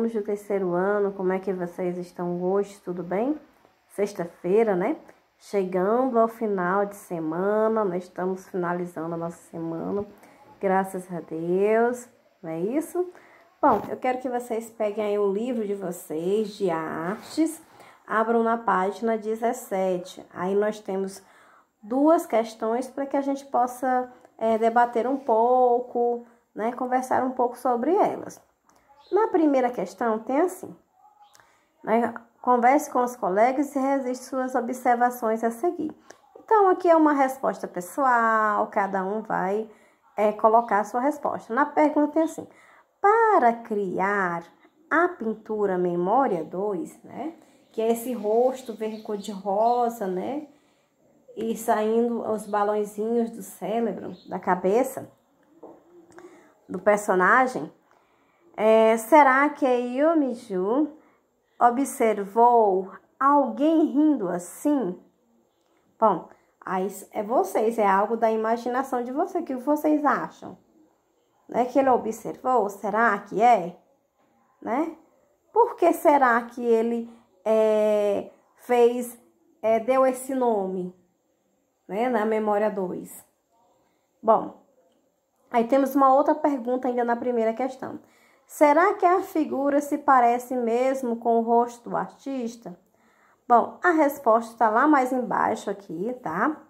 alunos do terceiro ano, como é que vocês estão hoje? Tudo bem? Sexta-feira, né? Chegando ao final de semana, nós estamos finalizando a nossa semana, graças a Deus, não é isso? Bom, eu quero que vocês peguem aí o livro de vocês de artes, abram na página 17. Aí nós temos duas questões para que a gente possa é, debater um pouco, né? Conversar um pouco sobre elas. Na primeira questão, tem assim: né? converse com os colegas e resiste suas observações a seguir. Então, aqui é uma resposta pessoal, cada um vai é, colocar a sua resposta. Na pergunta tem é assim: para criar a pintura Memória 2, né? Que é esse rosto verde cor-de-rosa, né? E saindo os balãozinhos do cérebro, da cabeça do personagem, é, será que é Yumiju observou alguém rindo assim? Bom, aí é vocês, é algo da imaginação de vocês. O que vocês acham? Né, que ele observou? Será que é? Né? Por que será que ele é, fez, é, deu esse nome né, na memória 2? Bom, aí temos uma outra pergunta ainda na primeira questão. Será que a figura se parece mesmo com o rosto do artista? Bom, a resposta está lá mais embaixo aqui, tá?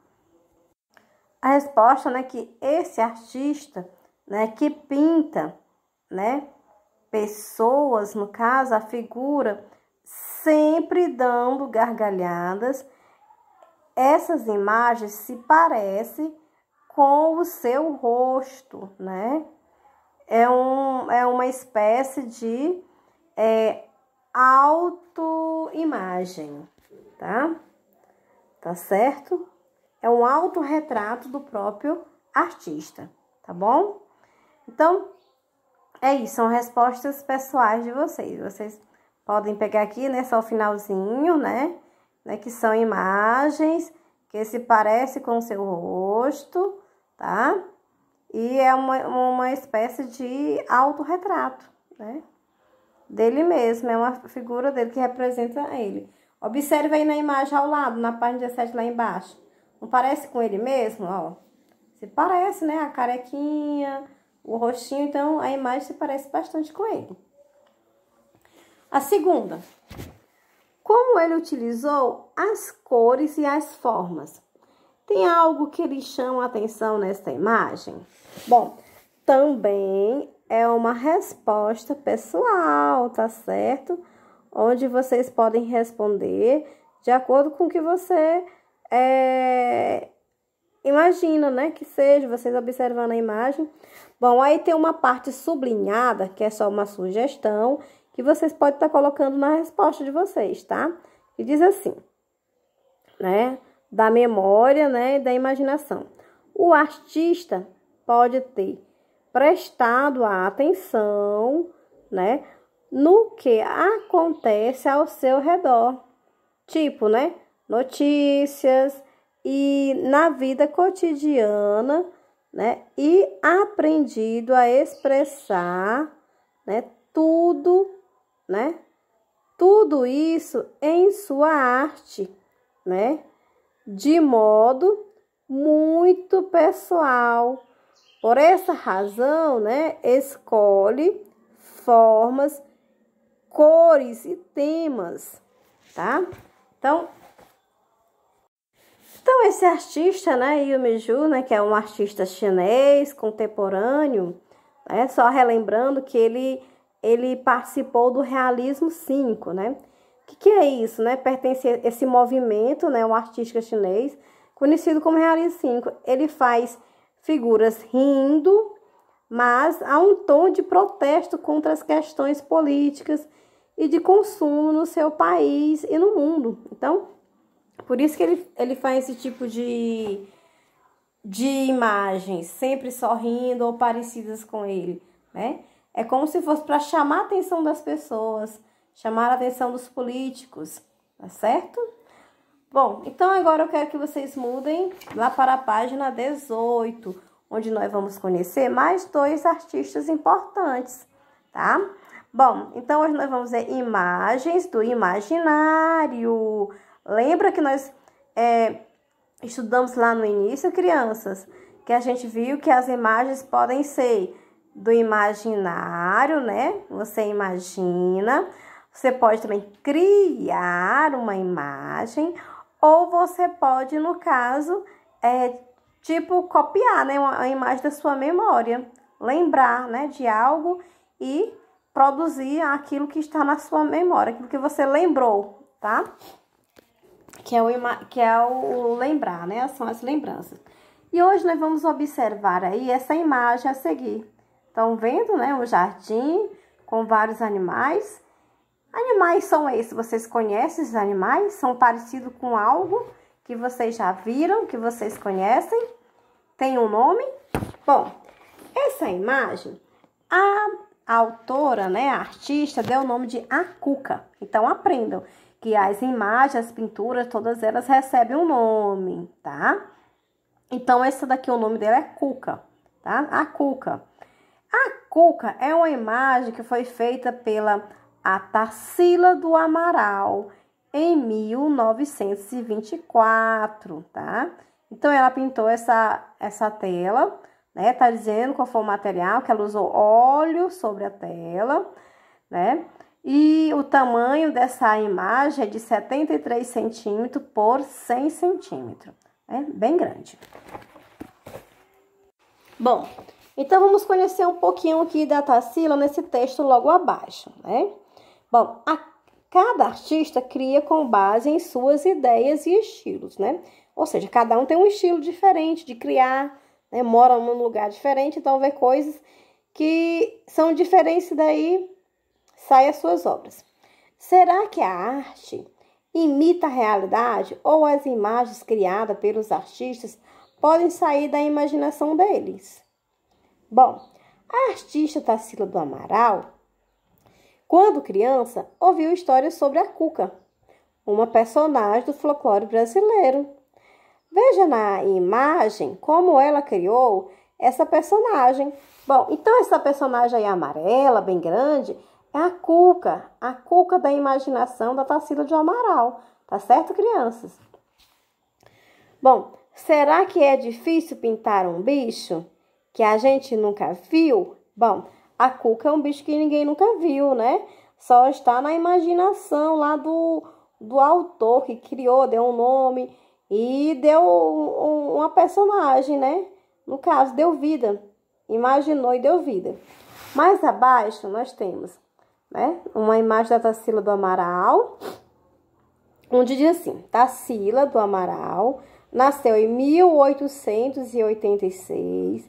A resposta é né, que esse artista, né, que pinta, né, pessoas, no caso, a figura, sempre dando gargalhadas, essas imagens se parecem com o seu rosto, né? é, um, é uma espécie de é, autoimagem, tá? Tá certo? É um autorretrato do próprio artista, tá bom? Então, é isso, são respostas pessoais de vocês. Vocês podem pegar aqui, né, só o finalzinho, né, né que são imagens que se parece com o seu rosto, tá? e é uma, uma espécie de autorretrato, né? Dele mesmo, é uma figura dele que representa ele. Observe aí na imagem ao lado, na página 17 lá embaixo. Não parece com ele mesmo, ó? Se parece, né? A carequinha, o rostinho, então a imagem se parece bastante com ele. A segunda, como ele utilizou as cores e as formas. Tem algo que lhe chama a atenção nesta imagem? Bom, também é uma resposta pessoal, tá certo? Onde vocês podem responder de acordo com o que você é, imagina, né? Que seja, vocês observando a imagem. Bom, aí tem uma parte sublinhada, que é só uma sugestão, que vocês podem estar colocando na resposta de vocês, tá? E diz assim, né? da memória né, e da imaginação. O artista pode ter prestado a atenção né, no que acontece ao seu redor, tipo né, notícias e na vida cotidiana, né, e aprendido a expressar né, tudo, né, tudo isso em sua arte, né? de modo muito pessoal. Por essa razão, né, escolhe formas, cores e temas, tá? Então, então esse artista, né, Yu Ju, né, que é um artista chinês contemporâneo, né, só relembrando que ele ele participou do realismo 5, né? que é isso, né? Pertence a esse movimento, né? Um artista chinês, conhecido como Realismo 5. Ele faz figuras rindo, mas há um tom de protesto contra as questões políticas e de consumo no seu país e no mundo. Então, por isso que ele, ele faz esse tipo de, de imagens, sempre sorrindo ou parecidas com ele, né? É como se fosse para chamar a atenção das pessoas, chamar a atenção dos políticos, tá certo? Bom, então agora eu quero que vocês mudem lá para a página 18, onde nós vamos conhecer mais dois artistas importantes, tá? Bom, então hoje nós vamos ver imagens do imaginário. Lembra que nós é, estudamos lá no início, crianças, que a gente viu que as imagens podem ser do imaginário, né? Você imagina você pode também criar uma imagem ou você pode, no caso, é, tipo copiar né, uma, a imagem da sua memória, lembrar né, de algo e produzir aquilo que está na sua memória, aquilo que você lembrou, tá? Que é o, que é o lembrar, né? São as lembranças. E hoje nós vamos observar aí essa imagem a seguir. Estão vendo, né? Um jardim com vários animais Animais são esses? Vocês conhecem esses animais? São parecidos com algo que vocês já viram, que vocês conhecem? Tem um nome? Bom, essa imagem, a autora, né, a artista, deu o nome de a Cuca. Então, aprendam que as imagens, as pinturas, todas elas recebem um nome, tá? Então, essa daqui, o nome dela é Cuca, tá? A Cuca. A Cuca é uma imagem que foi feita pela a Tarsila do Amaral em 1924, tá? Então ela pintou essa essa tela, né? Tá dizendo qual foi o material que ela usou óleo sobre a tela, né? E o tamanho dessa imagem é de 73 centímetros por 100 centímetros. É bem grande. Bom, então vamos conhecer um pouquinho aqui da Tarsila nesse texto logo abaixo, né? Bom, a, cada artista cria com base em suas ideias e estilos, né? Ou seja, cada um tem um estilo diferente de criar, né? mora num lugar diferente, então vê coisas que são diferentes daí saem as suas obras. Será que a arte imita a realidade ou as imagens criadas pelos artistas podem sair da imaginação deles? Bom, a artista Tassila do Amaral quando criança, ouviu histórias sobre a Cuca, uma personagem do folclore brasileiro. Veja na imagem como ela criou essa personagem. Bom, então essa personagem aí amarela, bem grande, é a Cuca, a Cuca da imaginação da Tarsila de Amaral, tá certo, crianças? Bom, será que é difícil pintar um bicho que a gente nunca viu? Bom, a cuca é um bicho que ninguém nunca viu, né? Só está na imaginação lá do, do autor que criou, deu um nome e deu um, uma personagem, né? No caso, deu vida. Imaginou e deu vida. Mais abaixo nós temos né, uma imagem da Tassila do Amaral, onde diz assim: Tassila do Amaral nasceu em 1886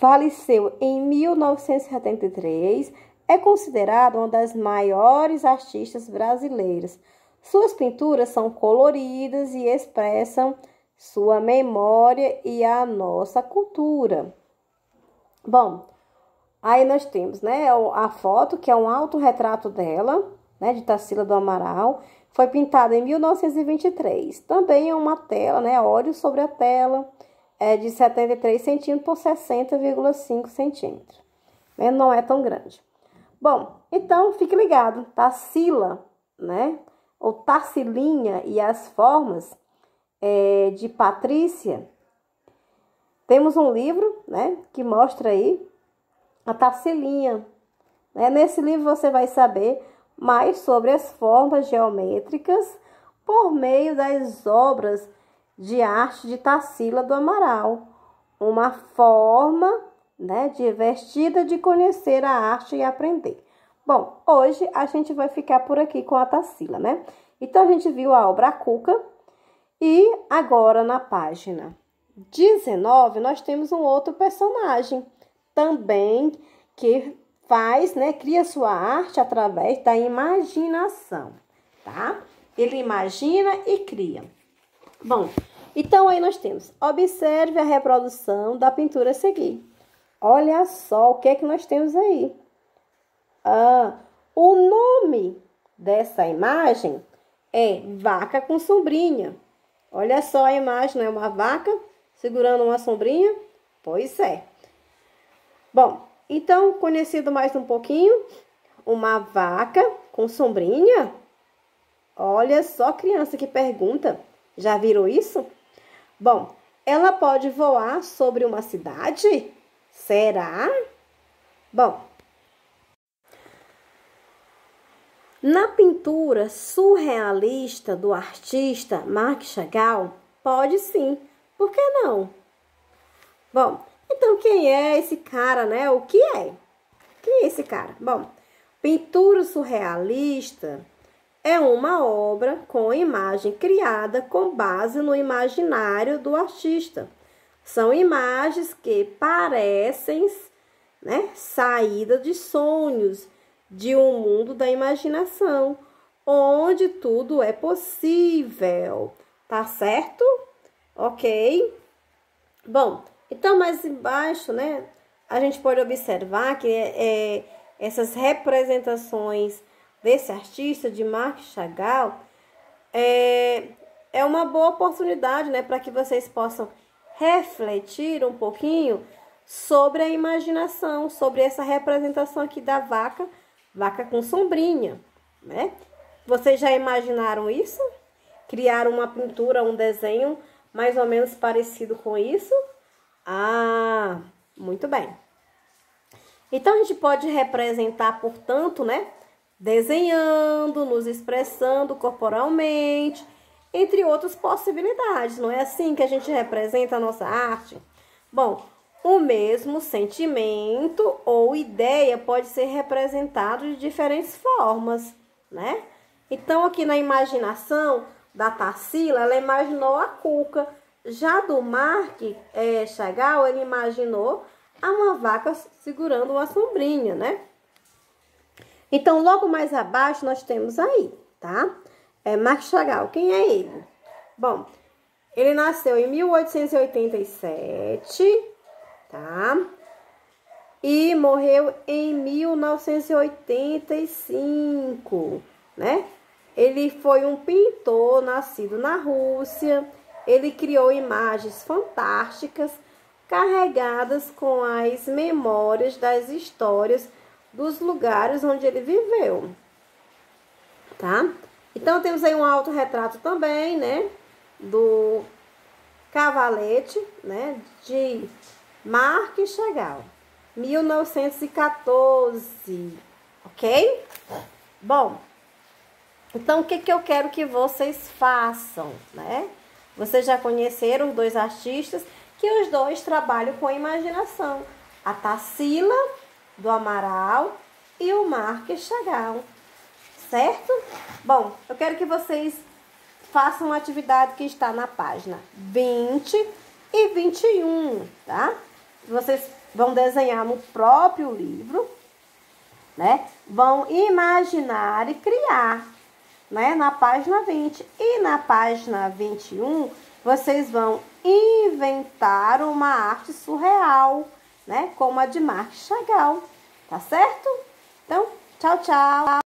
faleceu em 1973, é considerada uma das maiores artistas brasileiras. Suas pinturas são coloridas e expressam sua memória e a nossa cultura. Bom, aí nós temos, né, a foto que é um autorretrato dela, né, de Tarsila do Amaral, foi pintada em 1923. Também é uma tela, né, óleo sobre a tela é de 73 centímetros por 60,5 centímetros. Né? Não é tão grande. Bom, então fique ligado, Tarsila, né? Ou Tarsilinha e as formas é, de Patrícia. Temos um livro, né? Que mostra aí a Tarsilinha. Né? Nesse livro você vai saber mais sobre as formas geométricas por meio das obras de arte de Tacila do Amaral, uma forma né, divertida de conhecer a arte e aprender. Bom, hoje a gente vai ficar por aqui com a Tacila, né? Então a gente viu a obra Cuca e agora na página 19 nós temos um outro personagem também que faz, né, cria sua arte através da imaginação, tá? Ele imagina e cria. Bom, então aí nós temos, observe a reprodução da pintura a seguir. Olha só o que é que nós temos aí. Ah, o nome dessa imagem é vaca com sombrinha. Olha só a imagem, não é uma vaca segurando uma sombrinha? Pois é. Bom, então, conhecido mais um pouquinho, uma vaca com sombrinha? Olha só, criança que pergunta. Já viram isso? Bom, ela pode voar sobre uma cidade? Será? Bom, na pintura surrealista do artista Marc Chagall, pode sim. Por que não? Bom, então quem é esse cara, né? O que é? Quem é esse cara? Bom, pintura surrealista é uma obra com imagem criada com base no imaginário do artista. São imagens que parecem né, saída de sonhos, de um mundo da imaginação, onde tudo é possível, tá certo? Ok? Bom, então mais embaixo, né, a gente pode observar que é, é essas representações desse artista, de Marc Chagall, é, é uma boa oportunidade né, para que vocês possam refletir um pouquinho sobre a imaginação, sobre essa representação aqui da vaca, vaca com sombrinha, né? Vocês já imaginaram isso? Criaram uma pintura, um desenho mais ou menos parecido com isso? Ah, muito bem. Então, a gente pode representar, portanto, né? desenhando, nos expressando corporalmente, entre outras possibilidades. Não é assim que a gente representa a nossa arte? Bom, o mesmo sentimento ou ideia pode ser representado de diferentes formas, né? Então, aqui na imaginação da Tarsila, ela imaginou a cuca. Já do Mark é, Chagall, ele imaginou a uma vaca segurando uma sombrinha, né? Então, logo mais abaixo, nós temos aí, tá? É Marc Chagall. Quem é ele? Bom, ele nasceu em 1887, tá? E morreu em 1985, né? Ele foi um pintor nascido na Rússia. Ele criou imagens fantásticas carregadas com as memórias das histórias dos lugares onde ele viveu, tá? Então, temos aí um autorretrato também, né? Do Cavalete, né? De Marc Chagall, 1914, ok? Bom, então o que, que eu quero que vocês façam, né? Vocês já conheceram os dois artistas, que os dois trabalham com a imaginação. A Tarsila do Amaral e o Marques Chagal, certo? Bom, eu quero que vocês façam a atividade que está na página 20 e 21, tá? Vocês vão desenhar no próprio livro, né? Vão imaginar e criar, né? Na página 20 e na página 21, vocês vão inventar uma arte surreal né? Como a de Marc Chagall, tá certo? Então, tchau, tchau!